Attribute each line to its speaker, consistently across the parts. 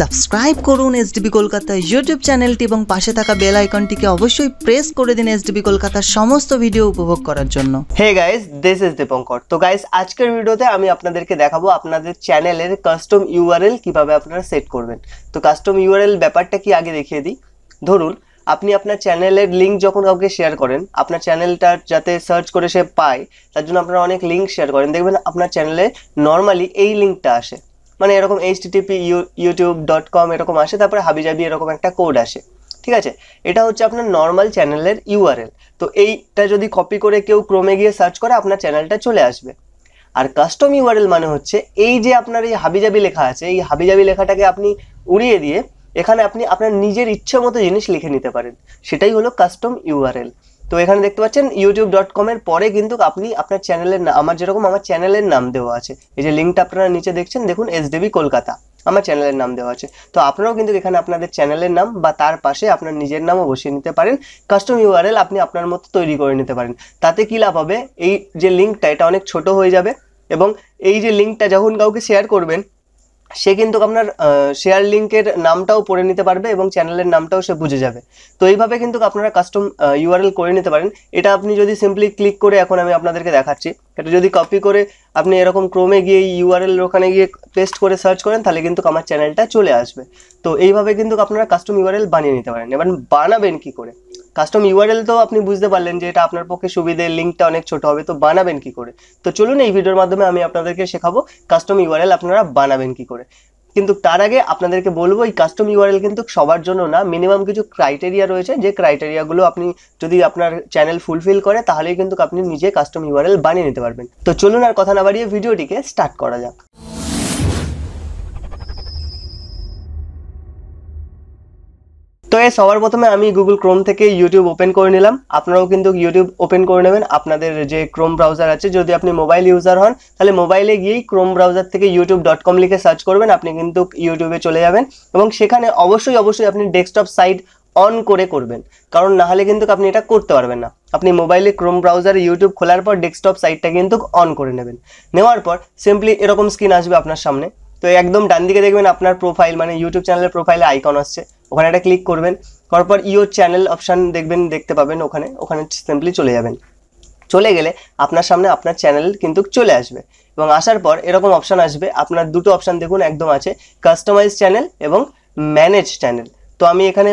Speaker 1: subscribe করুন SDB Kolkata YouTube চ্যানেলটি এবং পাশে থাকা বেল আইকনটিকে অবশ্যই প্রেস করে দিন এসডিবি কলকাতার সমস্ত ভিডিও উপভোগ করার জন্য hey guys this is Dipankar তো গাইস আজকের ভিডিওতে আমি আপনাদেরকে দেখাবো আপনাদের চ্যানেলের কাস্টম ইউআরএল কিভাবে আপনারা সেট করবেন তো কাস্টম ইউআরএল ব্যাপারটা কি আগে দেখিয়ে দিই ধরুন আপনি আপনার চ্যানেলের লিঙ্ক যখন কাউকে শেয়ার করেন আপনার চ্যানেলটা যাতে সার্চ করে সে পায় তার জন্য আপনারা অনেক লিঙ্ক শেয়ার করেন দেখবেন আপনার চ্যানেলে নর্মালি এই লিঙ্কটা আসে মানে এরকম এইচটিটিপি ইউটিউব ডট কম এরকম আসে তারপরে হাবিজাবি এরকম একটা কোড আসে ঠিক আছে এটা হচ্ছে আপনার নর্মাল চ্যানেলের ইউআরএল তো এইটা যদি কপি করে কেউ ক্রমে গিয়ে সার্চ করে আপনার চ্যানেলটা চলে আসবে আর কাস্টম ইউআরএল মানে হচ্ছে এই যে আপনার এই হাবিজাবি লেখা আছে এই হাবিজাবি লেখাটাকে আপনি উড়িয়ে দিয়ে এখানে আপনি আপনার নিজের ইচ্ছে মতো জিনিস লিখে নিতে পারেন সেটাই হলো কাস্টম ইউআরএল তো এখানে দেখতে পাচ্ছেন ইউটিউব ডট কমের পরে কিন্তু আপনি আপনার চ্যানেলের নাম আমার যেরকম আমার চ্যানেলের নাম দেওয়া আছে এই যে লিঙ্কটা আপনারা নিচে দেখছেন দেখুন এসডিবি কলকাতা আমার চ্যানেলের নাম দেওয়া আছে তো আপনারাও কিন্তু এখানে আপনাদের চ্যানেলের নাম বা তার পাশে আপনার নিজের নামও বসিয়ে নিতে পারেন কাস্টম এল আপনি আপনার মতো তৈরি করে নিতে পারেন তাতে কী লাভ হবে এই যে লিঙ্কটা এটা অনেক ছোট হয়ে যাবে এবং এই যে লিঙ্কটা যখন কাউকে শেয়ার করবেন সে কিন্তু আপনার শেয়ার লিঙ্কের নামটাও পড়ে নিতে পারবে এবং চ্যানেলের নামটাও সে বুঝে যাবে তো এইভাবে কিন্তু আপনারা কাস্টম ইউআরএল করে নিতে পারেন এটা আপনি যদি সিম্পলি ক্লিক করে এখন আমি আপনাদেরকে দেখাচ্ছি এটা যদি কপি করে আপনি এরকম ক্রোমে গিয়ে ইউআরএল ওখানে গিয়ে পেস্ট করে সার্চ করেন তাহলে কিন্তু আমার চ্যানেলটা চলে আসবে তো এইভাবে কিন্তু আপনারা কাস্টম ইউআরএল বানিয়ে নিতে পারেন এবার বানাবেন কি করে কাস্টম ইউআরএল তো আপনি বুঝতে পারলেন যে এটা আপনার পক্ষে সুবিধে লিঙ্কটা অনেক ছোট হবে তো বানাবেন কি করে তো চলুন এই ভিডিওর মাধ্যমে আমি আপনাদেরকে শেখাবো কাস্টম ইউআরএল আপনারা বানাবেন কি করে কিন্তু তার আগে আপনাদেরকে বলবো এই কাস্টম ইউআরএল কিন্তু সবার জন্য না মিনিমাম কিছু ক্রাইটেরিয়া রয়েছে যে ক্রাইটেরিয়াগুলো আপনি যদি আপনার চ্যানেল ফুলফিল করে তাহলেই কিন্তু আপনি নিজে কাস্টম ইউআরএল বানিয়ে নিতে পারবেন তো চলুন আর কথা না বাড়িয়ে ভিডিওটিকে স্টার্ট করা যাক তো এই সবার প্রথমে আমি গুগল ক্রোম থেকে ইউটিউব ওপেন করে নিলাম আপনারাও কিন্তু ইউটিউব ওপেন করে নেবেন আপনাদের যে ক্রোম ব্রাউজার আছে যদি আপনি মোবাইল ইউজার হন তাহলে মোবাইলে গিয়েই ক্রোম ব্রাউজার থেকে ইউটিউব ডট কম লিখে সার্চ করবেন আপনি কিন্তু ইউটিউবে চলে যাবেন এবং সেখানে অবশ্যই অবশ্যই আপনি ডেস্কটপ সাইট অন করে করবেন কারণ না হলে কিন্তু আপনি এটা করতে পারবেন না আপনি মোবাইলে ক্রোম ব্রাউজার ইউটিউব খোলার পর ডেস্কটপ সাইটটা কিন্তু অন করে নেবেন নেওয়ার পর সিম্পলি এরকম স্ক্রিন আসবে আপনার সামনে তো একদম ডান দিকে দেখবেন আপনার প্রোফাইল মানে ইউটিউব চ্যানেলের প্রোফাইলে আইকন আসছে ওখানে একটা ক্লিক করবেন করার পর ইও চ্যানেল অপশান দেখবেন দেখতে পাবেন ওখানে ওখানে সিম্পলি চলে যাবেন চলে গেলে আপনার সামনে আপনার চ্যানেল কিন্তু চলে আসবে এবং আসার পর এরকম অপশান আসবে আপনার দুটো অপশান দেখুন একদম আছে কাস্টমাইজ চ্যানেল এবং ম্যানেজ চ্যানেল তো আমি এখানে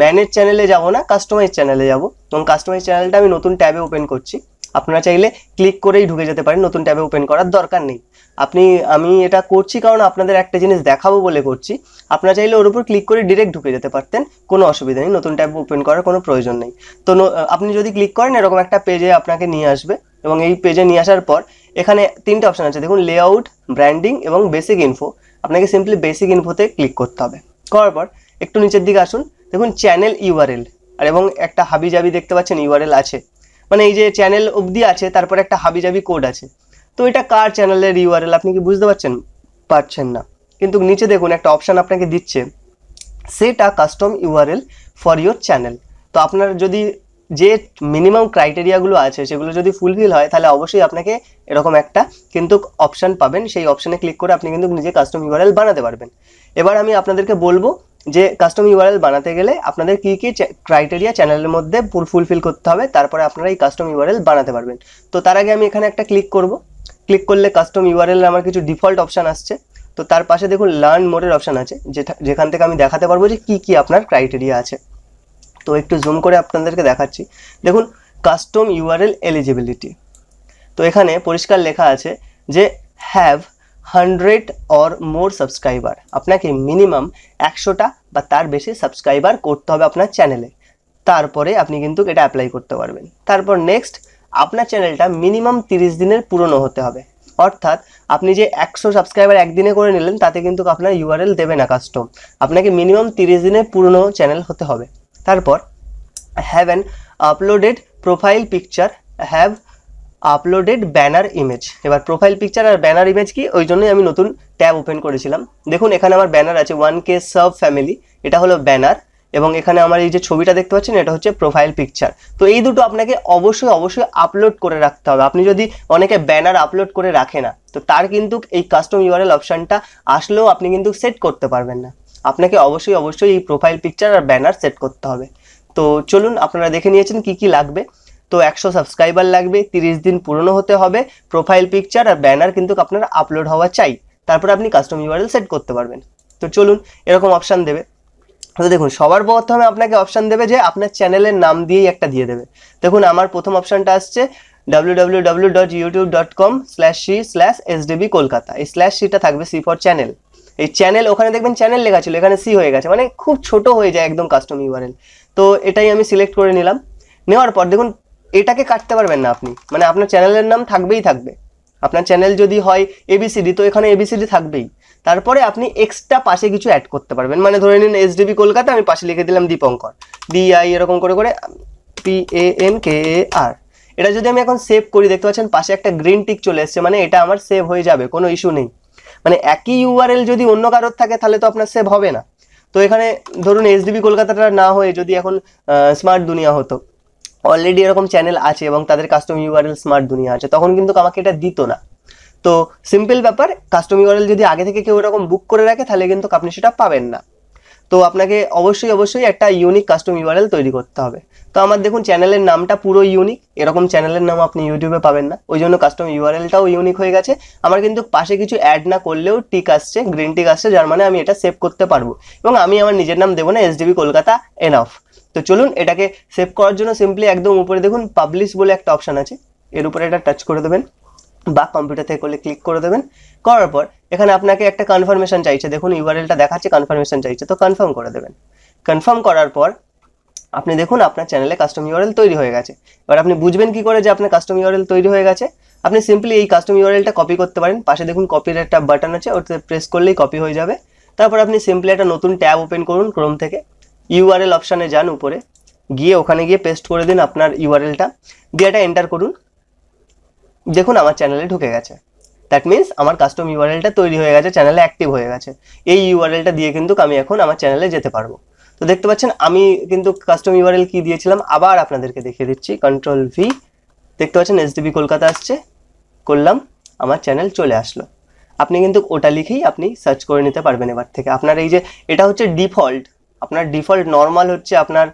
Speaker 1: ম্যানেজ চ্যানেলে যাব না কাস্টমাইজ চ্যানেলে যাব এবং কাস্টমাইজ চ্যানেলটা আমি নতুন ট্যাবে ওপেন করছি আপনারা চাইলে ক্লিক করেই ঢুকে যেতে পারেন নতুন ট্যাবে ওপেন করার দরকার নেই আপনি আমি এটা করছি কারণ আপনাদের একটা জিনিস দেখাবো বলে করছি আপনারা চাইলে ওর উপর ক্লিক করে ডিরেক্ট ঢুকে যেতে পারতেন কোনো অসুবিধা নেই নতুন ট্যাব ওপেন করার কোনো প্রয়োজন নেই তো আপনি যদি ক্লিক করেন এরকম একটা পেজে আপনাকে নিয়ে আসবে এবং এই পেজে নিয়ে আসার পর এখানে তিনটে অপশান আছে দেখুন লেআউট ব্র্যান্ডিং এবং বেসিক ইনফো আপনাকে সিম্পলি বেসিক ইনফোতে ক্লিক করতে হবে করার পর একটু নিচের দিকে আসুন দেখুন চ্যানেল ইউআরএল আর এবং একটা হাবি জাবি দেখতে পাচ্ছেন ইউআরএল আছে মানে এই যে চ্যানেল অবধি আছে তারপরে একটা হাবিজাবি কোড আছে তো এটা কার চ্যানেলের ইউআরএল আপনি কি বুঝতে পারছেন পারছেন না কিন্তু নিচে দেখুন একটা অপশান আপনাকে দিচ্ছে set a custom URL for your channel তো আপনার যদি যে মিনিমাম ক্রাইটেরিয়াগুলো আছে সেগুলো যদি ফুলফিল হয় তাহলে অবশ্যই আপনাকে এরকম একটা কিন্তু অপশান পাবেন সেই অপশানে ক্লিক করে আপনি কিন্তু নিজে কাস্টম ইউআরএল বানাতে পারবেন এবার আমি আপনাদেরকে বলবো যে কাস্টম ইউআরএল বানাতে গেলে আপনাদের কী কী ক্রাইটেরিয়া চ্যানেলের মধ্যে ফুলফিল করতে হবে তারপরে আপনারা এই কাস্টম ইউআরএল বানাতে পারবেন তো তার আগে আমি এখানে একটা ক্লিক করব ক্লিক করলে কাস্টম ইউআরএল আমার কিছু ডিফল্ট অপশান আসছে তো তার পাশে দেখুন লার্ন মোডের অপশান আছে যেটা যেখান থেকে আমি দেখাতে পারবো যে কী কী আপনার ক্রাইটেরিয়া আছে তো একটু জুম করে আপনাদেরকে দেখাচ্ছি দেখুন কাস্টম ইউআরএল এলিজিবিলিটি তো এখানে পরিষ্কার লেখা আছে যে have hundred or more subscriber আপনাকে মিনিমাম একশোটা বা তার বেশি সাবস্ক্রাইবার করতে হবে আপনার চ্যানেলে তারপরে আপনি কিন্তু এটা অ্যাপ্লাই করতে পারবেন তারপর নেক্সট আপনার চ্যানেলটা মিনিমাম তিরিশ দিনের পুরনো হতে হবে অর্থাৎ আপনি যে একশো সাবস্ক্রাইবার একদিনে করে নিলেন তাতে কিন্তু আপনার ইউআরএল দেবে না কাস্টম আপনাকে মিনিমাম তিরিশ দিনের পুরনো চ্যানেল হতে হবে তারপর have an uploaded profile picture have uploaded banner image এবার প্রোফাইল পিকচার আর ব্যানার ইমেজ কি ওই জন্যই আমি নতুন ট্যাব ওপেন করেছিলাম দেখুন এখানে আমার ব্যানার আছে ওয়ান কে সব ফ্যামিলি এটা হলো ব্যানার এবং এখানে আমার এই যে ছবিটা দেখতে পাচ্ছেন এটা হচ্ছে প্রোফাইল পিকচার তো এই দুটো আপনাকে অবশ্যই অবশ্যই আপলোড করে রাখতে হবে আপনি যদি অনেকে ব্যানার আপলোড করে রাখে না তো তার কিন্তু এই কাস্টম ইউআরএল অপশানটা আসলেও আপনি কিন্তু সেট করতে পারবেন না আপনাকে অবশ্যই অবশ্যই এই প্রোফাইল পিকচার আর ব্যানার সেট করতে হবে তো চলুন আপনারা দেখে নিয়েছেন কি কি লাগবে তো একশো সাবস্ক্রাইবার লাগবে তিরিশ দিন পুরনো হতে হবে প্রোফাইল পিকচার আর ব্যানার কিন্তু আপনার আপলোড হওয়া চাই তারপর আপনি কাস্টম ইউআরএল সেট করতে পারবেন তো চলুন এরকম অপশান দেবে তো দেখুন সবার প্রথমে আপনাকে অপশান দেবে যে আপনার চ্যানেলের নাম দিয়েই একটা দিয়ে দেবে দেখুন আমার প্রথম অপশানটা আসছে dot YouTube com slash C www.youtube.com/c/sdb Kolkata এই স্ল্যাশ সিটা থাকবে সি ফর চ্যানেল এই চ্যানেল ওখানে দেখবেন চ্যানেল লেখা ছিল এখানে সি হয়ে গেছে মানে খুব ছোট হয়ে যায় একদম কাস্টম ইউআরএল তো এটাই আমি সিলেক্ট করে নিলাম নেওয়ার পর দেখুন এটাকে কাটতে পারবেন না আপনি মানে আপনার চ্যানেলের নাম থাকবেই থাকবে আপনার চ্যানেল যদি হয় এবিসিডি তো এখানে এবিসিডি থাকবেই তারপরে আপনি এক্সট্রা পাশে কিছু অ্যাড করতে পারবেন মানে ধরে নিন এসডিবি কলকাতা আমি পাশে লিখে দিলাম দীপঙ্কর ডিআই এরকম করে করে পি এ এন কে এ আর এটা যদি আমি এখন সেভ করি দেখতে পাচ্ছেন পাশে একটা গ্রিন টিক চলে এসছে মানে এটা আমার সেভ হয়ে যাবে কোনো ইস্যু নেই মানে একই ইউআরএল যদি অন্য কারোর থাকে তাহলে তো আপনার সেভ হবে না তো এখানে ধরুন এসডিবি কলকাতাটা না হয়ে যদি এখন স্মার্ট দুনিয়া হতো অলরেডি এরকম চ্যানেল আছে এবং তাদের কাস্টম ইউআরএল স্মার্ট দুনিয়া আছে তখন কিন্তু আমাকে এটা দিত না তো সিম্পল ব্যাপার কাস্টম ইউআরএল যদি আগে থেকে কেউ এরকম বুক করে রাখে তাহলে কিন্তু আপনি সেটা পাবেন না তো আপনাকে অবশ্যই অবশ্যই একটা ইউনিক কাস্টম ইউআরএল তৈরি করতে হবে তো আমার দেখুন চ্যানেলের নামটা পুরো ইউনিক এরকম চ্যানেলের নাম আপনি ইউটিউবে পাবেন না ওই জন্য কাস্টম ইউআরএলটাও ইউনিক হয়ে গেছে আমার কিন্তু পাশে কিছু অ্যাড না করলেও টিক আসছে গ্রিন টিক আসছে যার মানে আমি এটা সেভ করতে পারবো এবং আমি আমার নিজের নাম দেবো না এসডিবি কলকাতা এনাফ তো চলুন এটাকে সেভ করার জন্য সিম্পলি একদম উপরে দেখুন পাবলিশ বলে একটা অপশান আছে এর উপরে এটা টাচ করে দেবেন বা কম্পিউটার থেকে করলে ক্লিক করে দেবেন করার পর এখানে আপনাকে একটা কনফার্মেশন চাইছে দেখুন ইউআরএলটা দেখাচ্ছে কনফার্মেশন চাইছে তো কনফার্ম করে দেবেন কনফার্ম করার পর আপনি দেখুন আপনার চ্যানেলে কাস্টম ইউআরএল তৈরি হয়ে গেছে এবার আপনি বুঝবেন কি করে যে আপনার কাস্টম ইউআরএল তৈরি হয়ে গেছে আপনি সিম্পলি এই কাস্টম ইউআরএলটা কপি করতে পারেন পাশে দেখুন কপির একটা বাটন আছে ওটাতে প্রেস করলেই কপি হয়ে যাবে তারপর আপনি সিম্পলি একটা নতুন ট্যাব ওপেন করুন ক্রোম থেকে ইউআরএল অপশানে যান উপরে গিয়ে ওখানে গিয়ে পেস্ট করে দিন আপনার ইউআরএলটা দিয়ে এটা এন্টার করুন দেখুন আমার চ্যানেলে ঢুকে গেছে দ্যাট মিনস আমার কাস্টম ইউআরএলটা তৈরি হয়ে গেছে চ্যানেলে অ্যাক্টিভ হয়ে গেছে এই ইউআরএলটা দিয়ে কিন্তু আমি এখন আমার চ্যানেলে যেতে পারবো তো দেখতে পাচ্ছেন আমি কিন্তু কাস্টম ইউআরএল কী দিয়েছিলাম আবার আপনাদেরকে দেখিয়ে দিচ্ছি কন্ট্রোল ভি দেখতে পাচ্ছেন এসডিবি কলকাতা আসছে করলাম আমার চ্যানেল চলে আসলো আপনি কিন্তু ওটা লিখেই আপনি সার্চ করে নিতে পারবেন এবার থেকে আপনার এই যে এটা হচ্ছে ডিফল্ট আপনার ডিফল্ট নরমাল হচ্ছে আপনার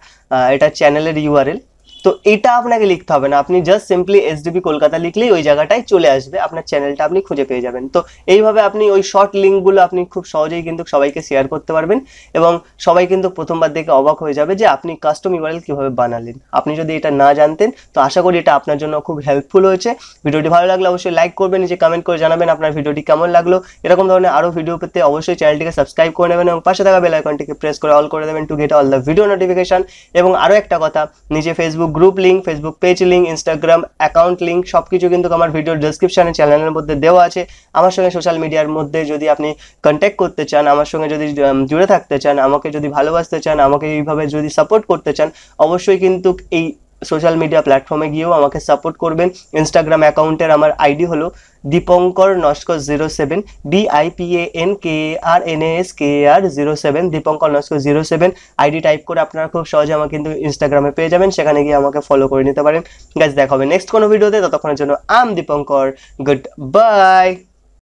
Speaker 1: এটা চ্যানেলের ইউআরএল তো এটা আপনাকে লিখতে হবে না আপনি জাস্ট সিম্পলি এসডিবি কলকাতা লিখলেই ওই জায়গাটায় চলে আসবে আপনার চ্যানেলটা আপনি খুঁজে পেয়ে যাবেন তো এইভাবে আপনি ওই শর্ট লিঙ্কগুলো আপনি খুব সহজেই কিন্তু সবাইকে শেয়ার করতে পারবেন এবং সবাই কিন্তু প্রথমবার দেখে অবাক হয়ে যাবে যে আপনি কাস্টম ইউআরএল কীভাবে বানালেন আপনি যদি এটা না জানতেন তো আশা করি এটা আপনার জন্য খুব হেল্পফুল হয়েছে ভিডিওটি ভালো লাগলে অবশ্যই লাইক করবেন নিজে কমেন্ট করে জানাবেন আপনার ভিডিওটি কেমন লাগলো এরকম ধরনের আরও ভিডিও পেতে অবশ্যই চ্যানেলটিকে সাবস্ক্রাইব করে নেবেন এবং পাশে থাকা বেল আইকনটিকে প্রেস করে অল করে দেবেন to get all the video notification এবং আরও একটা কথা নিজে Facebook group link Facebook page link Instagram account link সব কিছু কিন্তু আমার ভিডিওর ডিসক্রিপশানে চ্যানেলের মধ্যে দেওয়া আছে আমার সঙ্গে সোশ্যাল মিডিয়ার মধ্যে যদি আপনি কন্ট্যাক্ট করতে চান আমার সঙ্গে যদি জুড়ে থাকতে চান আমাকে যদি ভালোবাসতে চান আমাকে এইভাবে যদি সাপোর্ট করতে চান অবশ্যই কিন্তু এই সোশ্যাল মিডিয়া প্ল্যাটফর্মে গিয়েও আমাকে সাপোর্ট করবেন ইনস্টাগ্রাম অ্যাকাউন্টের আমার আইডি হলো Dipankar Naskar zero seven DIPN N K R N S K R zero seven Dipankar Naskar zero seven ID type করে আপনারা খুব সহজে আমাকে কিন্তু ইনস্টাগ্রামে পেয়ে যাবেন সেখানে গিয়ে আমাকে ফলো করে নিতে পারেন গাছ দেখা হবে নেক্সট কোনো ভিডিওতে ততক্ষণের জন্য আম দীপঙ্কর গুড বাই